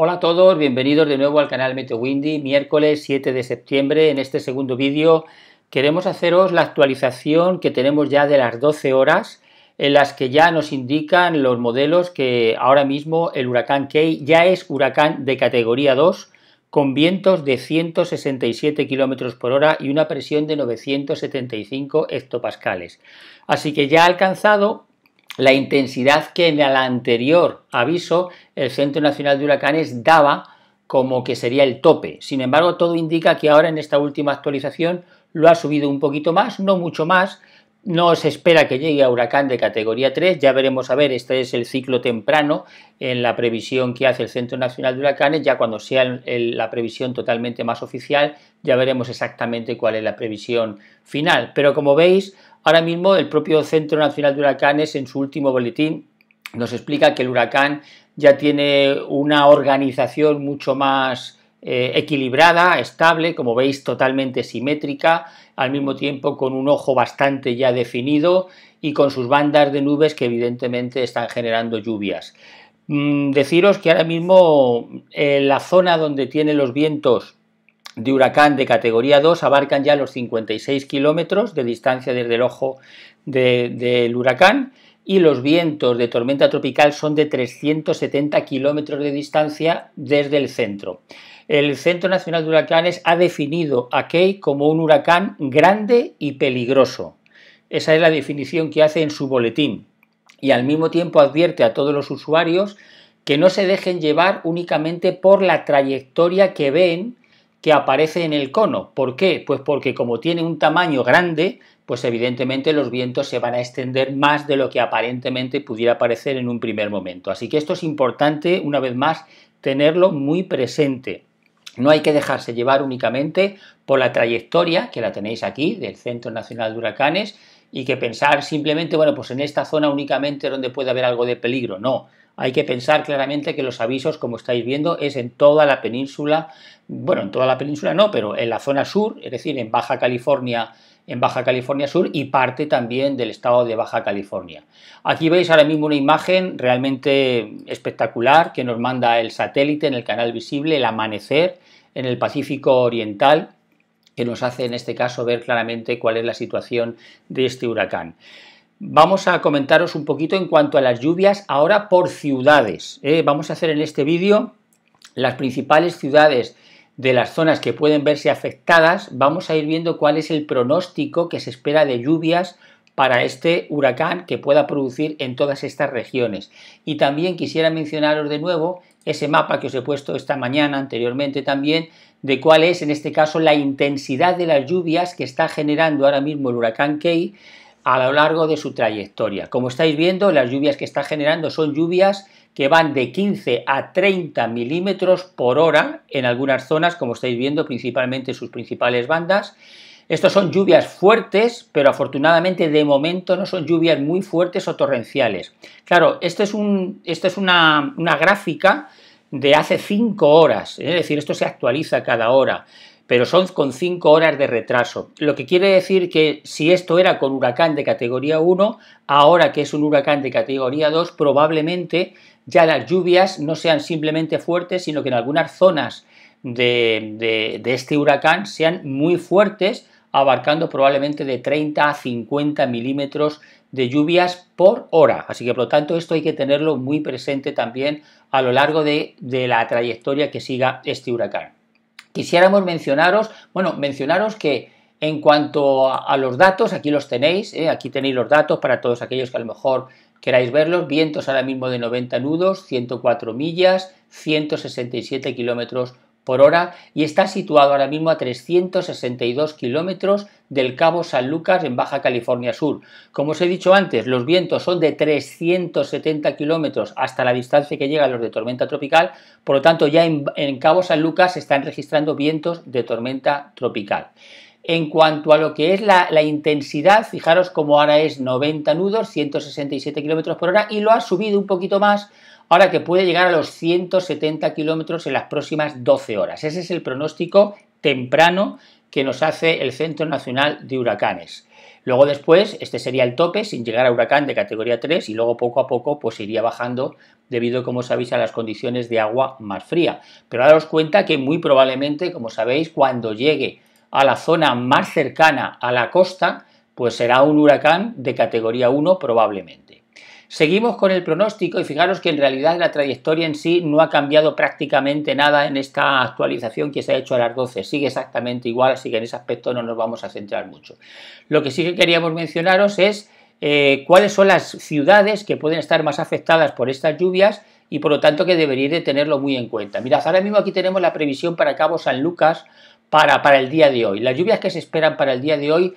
Hola a todos, bienvenidos de nuevo al canal Meteo Windy, miércoles 7 de septiembre. En este segundo vídeo queremos haceros la actualización que tenemos ya de las 12 horas en las que ya nos indican los modelos que ahora mismo el huracán Key ya es huracán de categoría 2 con vientos de 167 km por hora y una presión de 975 hectopascales. Así que ya ha alcanzado la intensidad que en el anterior aviso el Centro Nacional de Huracanes daba como que sería el tope. Sin embargo, todo indica que ahora en esta última actualización lo ha subido un poquito más, no mucho más. No se espera que llegue a huracán de categoría 3, ya veremos a ver, este es el ciclo temprano en la previsión que hace el Centro Nacional de Huracanes, ya cuando sea la previsión totalmente más oficial, ya veremos exactamente cuál es la previsión final. Pero como veis, Ahora mismo el propio Centro Nacional de Huracanes en su último boletín nos explica que el huracán ya tiene una organización mucho más eh, equilibrada, estable, como veis totalmente simétrica, al mismo tiempo con un ojo bastante ya definido y con sus bandas de nubes que evidentemente están generando lluvias. Mm, deciros que ahora mismo eh, la zona donde tiene los vientos de huracán de categoría 2 abarcan ya los 56 kilómetros de distancia desde el ojo del huracán y los vientos de tormenta tropical son de 370 kilómetros de distancia desde el centro. El Centro Nacional de Huracanes ha definido a Key como un huracán grande y peligroso. Esa es la definición que hace en su boletín. Y al mismo tiempo advierte a todos los usuarios que no se dejen llevar únicamente por la trayectoria que ven que aparece en el cono. ¿Por qué? Pues porque como tiene un tamaño grande, pues evidentemente los vientos se van a extender más de lo que aparentemente pudiera parecer en un primer momento. Así que esto es importante, una vez más, tenerlo muy presente. No hay que dejarse llevar únicamente por la trayectoria que la tenéis aquí del Centro Nacional de Huracanes y que pensar simplemente, bueno, pues en esta zona únicamente donde puede haber algo de peligro. No, hay que pensar claramente que los avisos, como estáis viendo, es en toda la península, bueno, en toda la península no, pero en la zona sur, es decir, en Baja California, en Baja California Sur y parte también del estado de Baja California. Aquí veis ahora mismo una imagen realmente espectacular que nos manda el satélite en el canal visible, el amanecer en el Pacífico Oriental, que nos hace en este caso ver claramente cuál es la situación de este huracán vamos a comentaros un poquito en cuanto a las lluvias ahora por ciudades. ¿eh? Vamos a hacer en este vídeo las principales ciudades de las zonas que pueden verse afectadas. Vamos a ir viendo cuál es el pronóstico que se espera de lluvias para este huracán que pueda producir en todas estas regiones. Y también quisiera mencionaros de nuevo ese mapa que os he puesto esta mañana anteriormente también de cuál es en este caso la intensidad de las lluvias que está generando ahora mismo el huracán Key a lo largo de su trayectoria. Como estáis viendo, las lluvias que está generando son lluvias que van de 15 a 30 milímetros por hora en algunas zonas, como estáis viendo, principalmente sus principales bandas. Estos son lluvias fuertes, pero afortunadamente de momento no son lluvias muy fuertes o torrenciales. Claro, esto es, un, es una, gráfica de hace 5 horas, ¿eh? es decir, esto se actualiza cada hora pero son con 5 horas de retraso. Lo que quiere decir que si esto era con huracán de categoría 1, ahora que es un huracán de categoría 2, probablemente ya las lluvias no sean simplemente fuertes, sino que en algunas zonas de, este huracán sean muy fuertes, abarcando probablemente de 30 a 50 milímetros de lluvias por hora. Así que por lo tanto esto hay que tenerlo muy presente también a lo largo de la trayectoria que siga este huracán quisiéramos mencionaros, bueno, mencionaros que en cuanto a, los datos, aquí los tenéis, ¿eh? aquí tenéis los datos para todos aquellos que a lo mejor queráis verlos, vientos ahora mismo de 90 nudos, 104 millas, 167 kilómetros por hora y está situado ahora mismo a 362 kilómetros del Cabo San Lucas en Baja California Sur. Como os he dicho antes, los vientos son de 370 kilómetros hasta la distancia que llegan los de tormenta tropical, por lo tanto ya en, Cabo San Lucas se están registrando vientos de tormenta tropical. En cuanto a lo que es la, intensidad, fijaros como ahora es 90 nudos, 167 kilómetros por hora, y lo ha subido un poquito más ahora que puede llegar a los 170 kilómetros en las próximas 12 horas. Ese es el pronóstico temprano que nos hace el Centro Nacional de Huracanes. Luego después, este sería el tope, sin llegar a huracán de categoría 3 y luego poco a poco pues iría bajando debido, como sabéis, a las condiciones de agua más fría. Pero daros cuenta que muy probablemente, como sabéis, cuando llegue a la zona más cercana a la costa, pues será un huracán de categoría 1 probablemente. Seguimos con el pronóstico y fijaros que en realidad la trayectoria en sí no ha cambiado prácticamente nada en esta actualización que se ha hecho a las 12. Sigue exactamente igual, así que en ese aspecto no nos vamos a centrar mucho. Lo que sí que queríamos mencionaros es eh, cuáles son las ciudades que pueden estar más afectadas por estas lluvias y por lo tanto que deberíais de tenerlo muy en cuenta. Mirad, ahora mismo aquí tenemos la previsión para Cabo San Lucas para, para el día de hoy. Las lluvias que se esperan para el día de hoy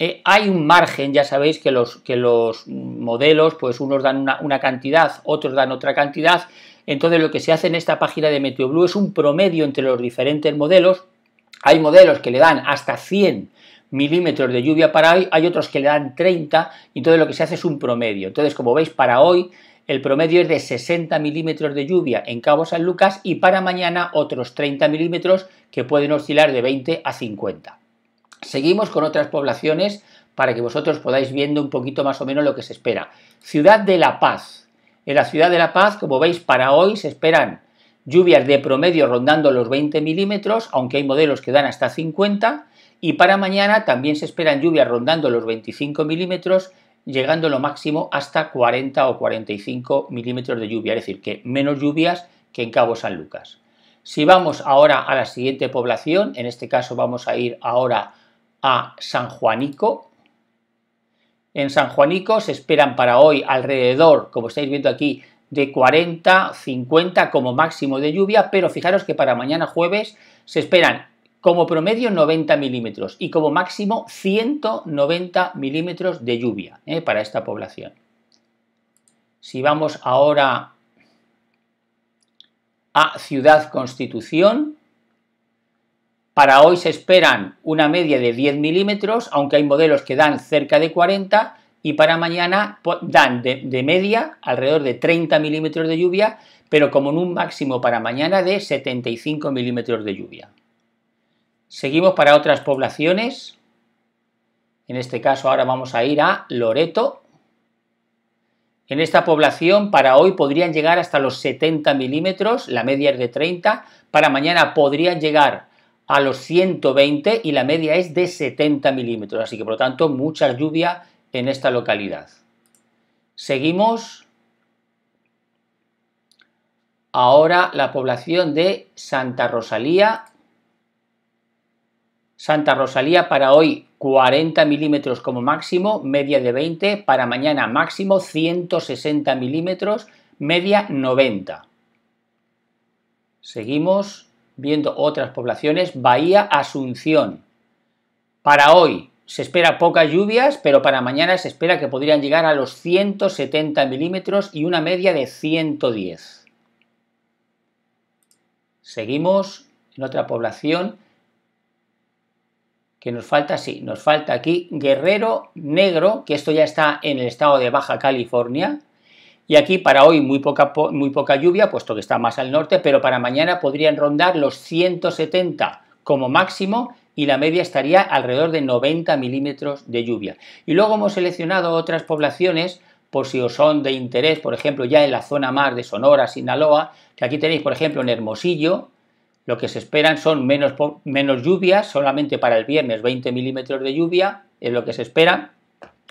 eh, hay un margen, ya sabéis que los, que los modelos, pues unos dan una, cantidad, otros dan otra cantidad. Entonces lo que se hace en esta página de MeteoBlue es un promedio entre los diferentes modelos. Hay modelos que le dan hasta 100 milímetros de lluvia para hoy, hay otros que le dan 30 y todo lo que se hace es un promedio. Entonces, como veis, para hoy el promedio es de 60 milímetros de lluvia en Cabo San Lucas y para mañana otros 30 milímetros que pueden oscilar de 20 a 50. Seguimos con otras poblaciones para que vosotros podáis viendo un poquito más o menos lo que se espera. Ciudad de La Paz. En la Ciudad de La Paz, como veis, para hoy se esperan lluvias de promedio rondando los 20 milímetros, aunque hay modelos que dan hasta 50, y para mañana también se esperan lluvias rondando los 25 milímetros, llegando lo máximo hasta 40 o 45 milímetros de lluvia, es decir, que menos lluvias que en Cabo San Lucas. Si vamos ahora a la siguiente población, en este caso vamos a ir ahora a San Juanico, en San Juanico se esperan para hoy alrededor, como estáis viendo aquí, de 40, 50 como máximo de lluvia, pero fijaros que para mañana jueves se esperan como promedio 90 milímetros y como máximo 190 milímetros de lluvia ¿eh? para esta población. Si vamos ahora a Ciudad Constitución, para hoy se esperan una media de 10 milímetros, aunque hay modelos que dan cerca de 40 y para mañana dan de, media alrededor de 30 milímetros de lluvia, pero como en un máximo para mañana de 75 milímetros de lluvia. Seguimos para otras poblaciones. En este caso ahora vamos a ir a Loreto. En esta población para hoy podrían llegar hasta los 70 milímetros, la media es de 30, para mañana podrían llegar a los 120 y la media es de 70 milímetros. Así que por lo tanto, mucha lluvia en esta localidad. Seguimos. Ahora la población de Santa Rosalía. Santa Rosalía para hoy 40 milímetros como máximo, media de 20, para mañana máximo 160 milímetros, media 90. Seguimos viendo otras poblaciones, Bahía Asunción. Para hoy se espera pocas lluvias, pero para mañana se espera que podrían llegar a los 170 milímetros y una media de 110. Seguimos en otra población que nos falta, sí, nos falta aquí Guerrero Negro, que esto ya está en el estado de Baja California, y aquí para hoy muy poca, muy poca lluvia, puesto que está más al norte, pero para mañana podrían rondar los 170 como máximo y la media estaría alrededor de 90 milímetros de lluvia. Y luego hemos seleccionado otras poblaciones por si os son de interés, por ejemplo, ya en la zona mar de Sonora, Sinaloa, que aquí tenéis, por ejemplo, en Hermosillo, lo que se esperan son menos, menos lluvias, solamente para el viernes 20 milímetros de lluvia, es lo que se espera,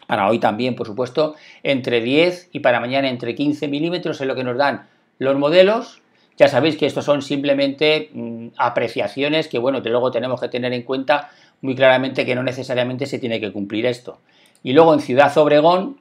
para hoy también, por supuesto, entre 10 y para mañana entre 15 milímetros es lo que nos dan los modelos. Ya sabéis que estos son simplemente mm, apreciaciones que, bueno, que luego tenemos que tener en cuenta muy claramente que no necesariamente se tiene que cumplir esto. Y luego en Ciudad Obregón,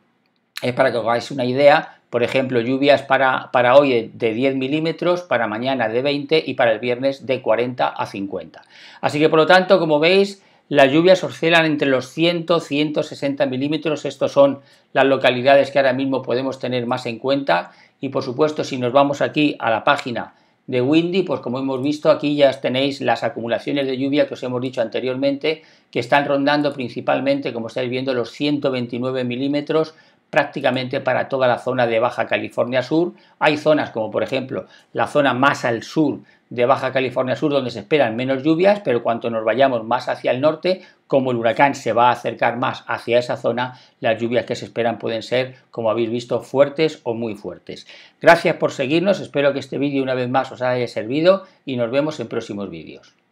es para que os hagáis una idea, por ejemplo, lluvias para, para hoy de 10 milímetros, para mañana de 20 y para el viernes de 40 a 50. Así que, por lo tanto, como veis, las lluvias oscilan entre los 100 y 160 milímetros. Estos son las localidades que ahora mismo podemos tener más en cuenta. Y por supuesto, si nos vamos aquí a la página de Windy, pues como hemos visto aquí ya tenéis las acumulaciones de lluvia que os hemos dicho anteriormente, que están rondando principalmente, como estáis viendo, los 129 milímetros prácticamente para toda la zona de Baja California Sur. Hay zonas como por ejemplo la zona más al sur de Baja California Sur donde se esperan menos lluvias, pero cuanto nos vayamos más hacia el norte, como el huracán se va a acercar más hacia esa zona, las lluvias que se esperan pueden ser, como habéis visto, fuertes o muy fuertes. Gracias por seguirnos, espero que este vídeo una vez más os haya servido y nos vemos en próximos vídeos.